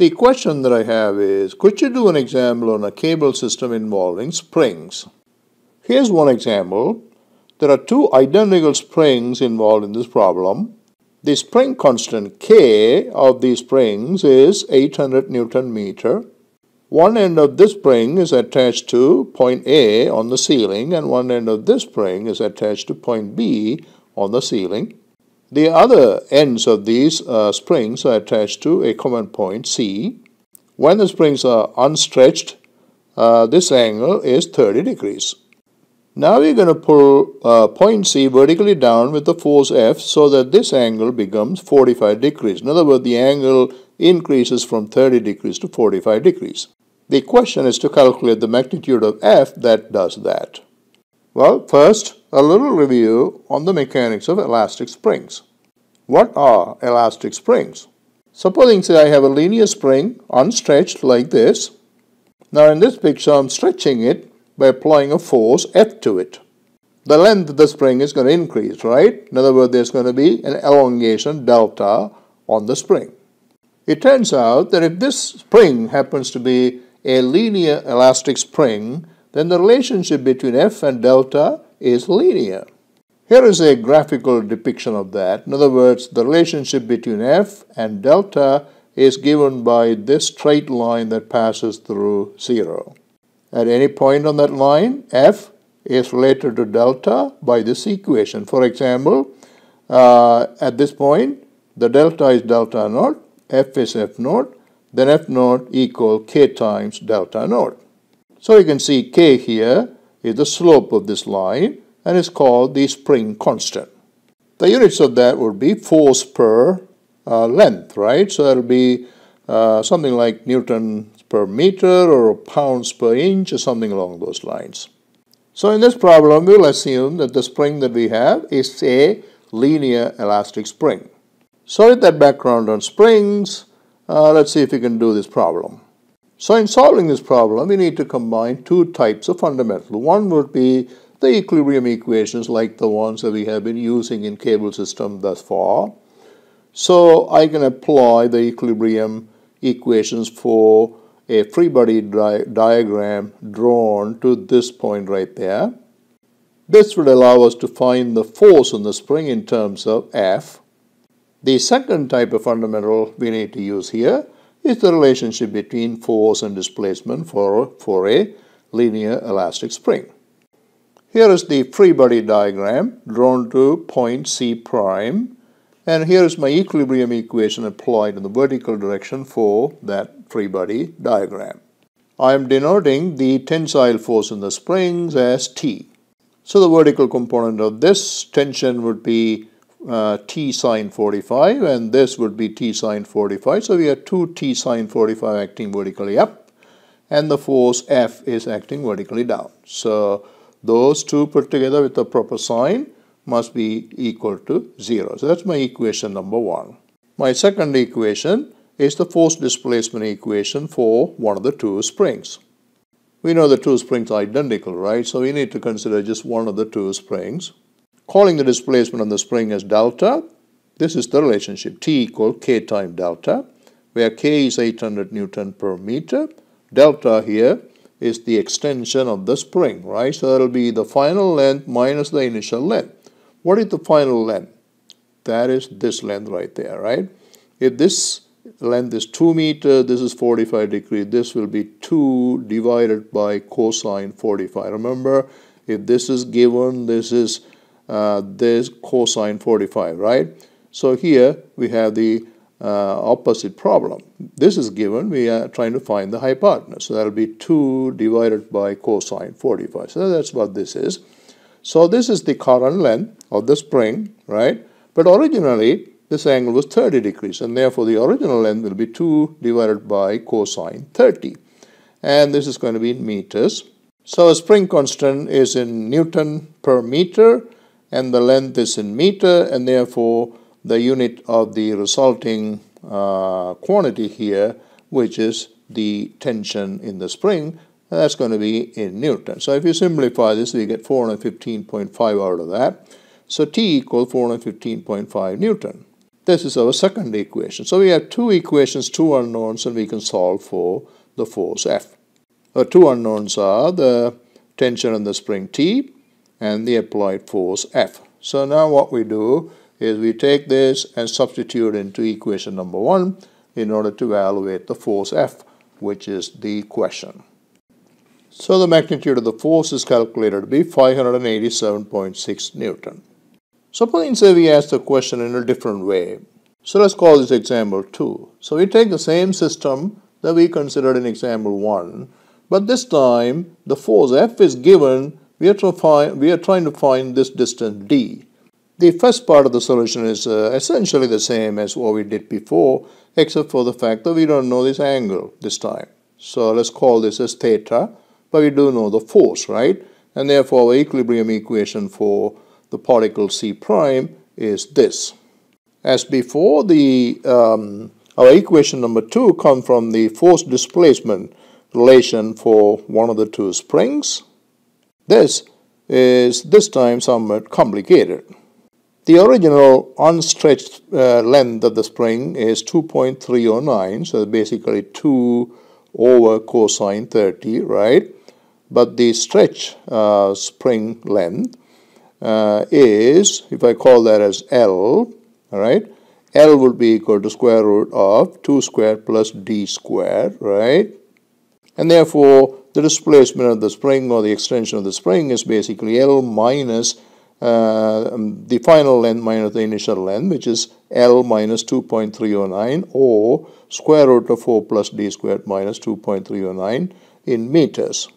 The question that I have is, could you do an example on a cable system involving springs? Here's one example. There are two identical springs involved in this problem. The spring constant K of these springs is 800 Newton meter. One end of this spring is attached to point A on the ceiling and one end of this spring is attached to point B on the ceiling. The other ends of these uh, springs are attached to a common point C. When the springs are unstretched, uh, this angle is 30 degrees. Now we're going to pull uh, point C vertically down with the force F so that this angle becomes 45 degrees. In other words, the angle increases from 30 degrees to 45 degrees. The question is to calculate the magnitude of F that does that. Well, first, a little review on the mechanics of elastic springs. What are elastic springs? Supposing say I have a linear spring unstretched like this. Now in this picture I'm stretching it by applying a force F to it. The length of the spring is going to increase, right? In other words, there's going to be an elongation delta on the spring. It turns out that if this spring happens to be a linear elastic spring, then the relationship between F and delta is linear. Here is a graphical depiction of that. In other words, the relationship between F and delta is given by this straight line that passes through 0. At any point on that line, F is related to delta by this equation. For example, uh, at this point, the delta is delta naught, F is F naught, then F naught equal K times delta naught. So you can see K here is the slope of this line and is called the spring constant. The units of that would be force per uh, length, right? So that'll be uh, something like newtons per meter or pounds per inch or something along those lines. So in this problem, we'll assume that the spring that we have is a linear elastic spring. So with that background on springs, uh, let's see if we can do this problem. So in solving this problem, we need to combine two types of fundamental. One would be the equilibrium equations like the ones that we have been using in cable system thus far. So I can apply the equilibrium equations for a free body di diagram drawn to this point right there. This would allow us to find the force on the spring in terms of F. The second type of fundamental we need to use here is the relationship between force and displacement for, for a linear elastic spring. Here is the free body diagram drawn to point C prime and here is my equilibrium equation applied in the vertical direction for that free body diagram. I am denoting the tensile force in the springs as T. So the vertical component of this tension would be uh, t sine 45 and this would be t sine 45. So we have two t sine 45 acting vertically up and the force F is acting vertically down. So those two put together with the proper sign must be equal to 0. So that's my equation number 1. My second equation is the force displacement equation for one of the two springs. We know the two springs are identical, right? So we need to consider just one of the two springs. Calling the displacement on the spring as delta, this is the relationship T equal K times delta, where K is 800 Newton per meter. Delta here is the extension of the spring, right? So that'll be the final length minus the initial length. What is the final length? That is this length right there, right? If this length is 2 meter, this is 45 degree, this will be 2 divided by cosine 45. Remember, if this is given, this is uh, this cosine 45, right? So here we have the uh, opposite problem. This is given, we are trying to find the hypotenuse. So that will be 2 divided by cosine 45. So that's what this is. So this is the current length of the spring, right? But originally, this angle was 30 degrees, and therefore the original length will be 2 divided by cosine 30. And this is going to be in meters. So a spring constant is in Newton per meter, and the length is in meter and therefore the unit of the resulting uh, quantity here which is the tension in the spring that's going to be in Newton. So if you simplify this we get 415.5 out of that. So T equals 415.5 Newton. This is our second equation. So we have two equations, two unknowns and we can solve for the force F. The two unknowns are the tension in the spring T and the applied force F. So now what we do is we take this and substitute into equation number 1 in order to evaluate the force F, which is the question. So the magnitude of the force is calculated to be 587.6 Newton. Supposing say we ask the question in a different way. So let's call this example 2. So we take the same system that we considered in example 1, but this time the force F is given we are, to find, we are trying to find this distance d. The first part of the solution is uh, essentially the same as what we did before, except for the fact that we don't know this angle this time. So let's call this as theta, but we do know the force, right? And therefore our equilibrium equation for the particle c prime is this. As before, the um, our equation number 2 comes from the force displacement relation for one of the two springs. This is this time somewhat complicated. The original unstretched uh, length of the spring is 2.309, so basically 2 over cosine 30, right? But the stretch uh, spring length uh, is, if I call that as L, all right, L would be equal to square root of 2 squared plus d squared, right? And therefore, the displacement of the spring or the extension of the spring is basically L minus uh, um, the final length minus the initial length, which is L minus 2.309 or square root of 4 plus d squared minus 2.309 in meters.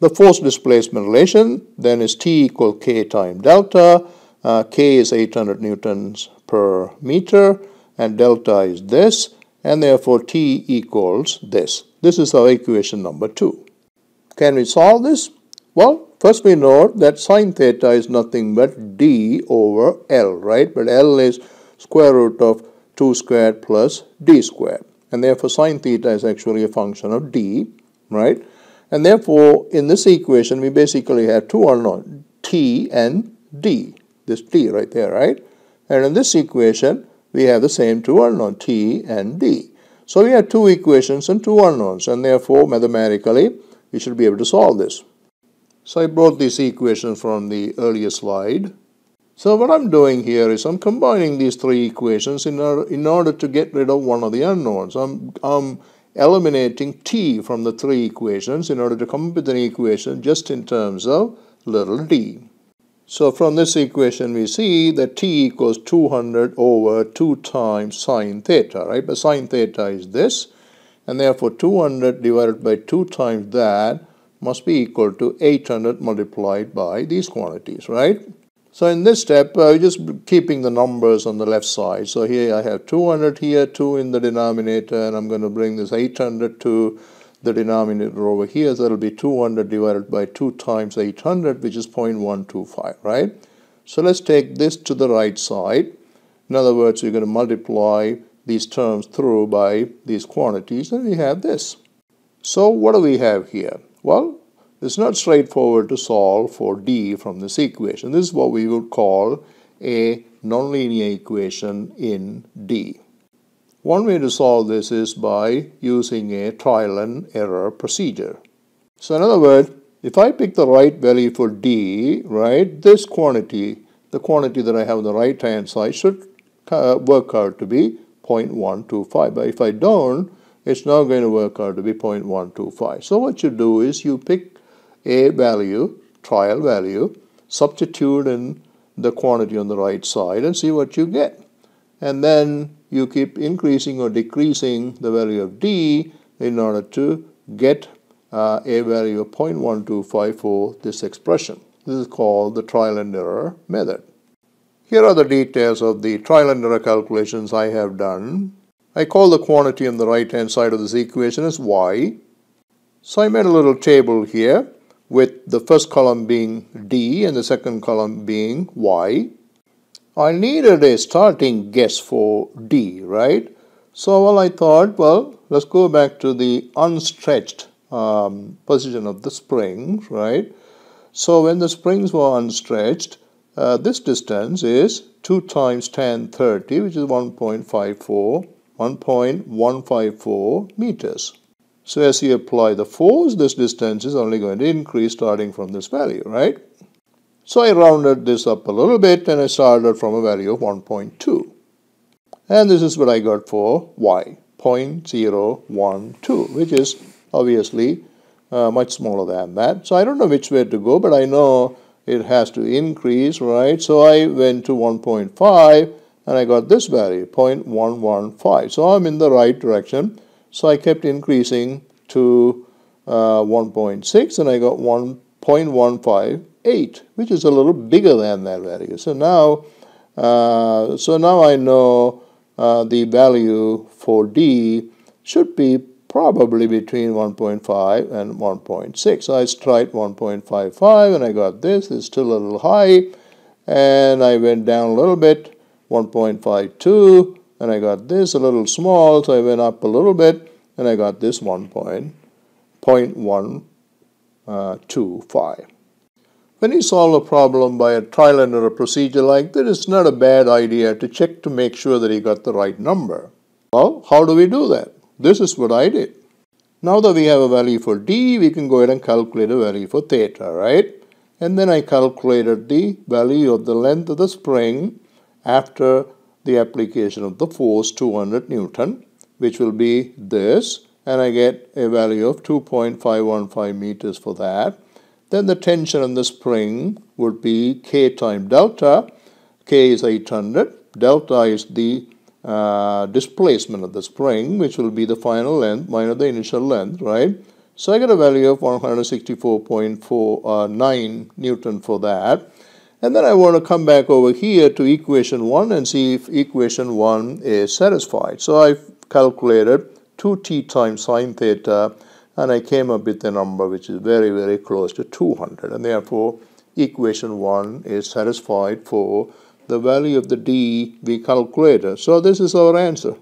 The force displacement relation then is T equal K time delta. Uh, K is 800 newtons per meter and delta is this and therefore T equals this. This is our equation number 2. Can we solve this? Well, first we know that sine theta is nothing but d over L, right? But L is square root of 2 squared plus d squared. And therefore sine theta is actually a function of d, right? And therefore in this equation we basically have two unknowns, t and d, this t right there, right? And in this equation we have the same two unknowns, t and d. So we have two equations and two unknowns and therefore mathematically we should be able to solve this. So I brought this equation from the earlier slide. So what I'm doing here is I'm combining these three equations in order, in order to get rid of one of the unknowns. I'm, I'm eliminating t from the three equations in order to come up with an equation just in terms of little d. So from this equation we see that t equals 200 over 2 times sine theta, right? But sine theta is this and therefore 200 divided by 2 times that must be equal to 800 multiplied by these quantities, right? So in this step, I'm uh, just keeping the numbers on the left side. So here I have 200 here, 2 in the denominator, and I'm going to bring this 800 to the denominator over here. So that'll be 200 divided by 2 times 800, which is 0.125, right? So let's take this to the right side. In other words, we are going to multiply these terms through by these quantities, and we have this. So what do we have here? Well, it's not straightforward to solve for d from this equation. This is what we would call a nonlinear equation in d. One way to solve this is by using a trial and error procedure. So in other words, if I pick the right value for d, right, this quantity, the quantity that I have on the right hand side should uh, work out to be 0.125. But if I don't, it's not going to work out to be 0.125. So what you do is you pick a value, trial value, substitute in the quantity on the right side and see what you get. And then you keep increasing or decreasing the value of D in order to get uh, a value of 0.125 for this expression. This is called the trial and error method. Here are the details of the trial and error calculations I have done. I call the quantity on the right hand side of this equation as y. So I made a little table here with the first column being d and the second column being y. I needed a starting guess for d, right? So well, I thought, well, let's go back to the unstretched um, position of the spring, right? So when the springs were unstretched, uh, this distance is 2 times 1030 which is 1.54 1.154 meters. So as you apply the force this distance is only going to increase starting from this value right. So I rounded this up a little bit and I started from a value of 1.2 and this is what I got for y 0.012 which is obviously uh, much smaller than that. So I don't know which way to go but I know it has to increase, right? So I went to 1.5 and I got this value, 0.115. So I'm in the right direction. So I kept increasing to uh, 1.6 and I got 1.158, which is a little bigger than that value. So now, uh, so now I know uh, the value for D should be probably between 1.5 and 1.6. I tried 1.55 and I got this. It's still a little high. And I went down a little bit, 1.52, and I got this a little small. So I went up a little bit and I got this 1.125. when you solve a problem by a trial and error procedure like this, it's not a bad idea to check to make sure that you got the right number. Well, how do we do that? This is what I did. Now that we have a value for d, we can go ahead and calculate a value for theta, right? And then I calculated the value of the length of the spring after the application of the force 200 Newton, which will be this, and I get a value of 2.515 meters for that. Then the tension on the spring would be k times delta. k is 800, delta is the uh, displacement of the spring, which will be the final length minus the initial length, right? So I get a value of 164.49 Newton for that. And then I want to come back over here to equation 1 and see if equation 1 is satisfied. So I calculated 2t times sine theta and I came up with a number which is very, very close to 200. And therefore, equation 1 is satisfied for the value of the D we calculated. So this is our answer.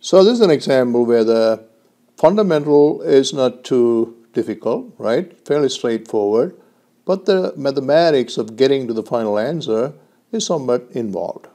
So this is an example where the fundamental is not too difficult, right? Fairly straightforward. But the mathematics of getting to the final answer is somewhat involved.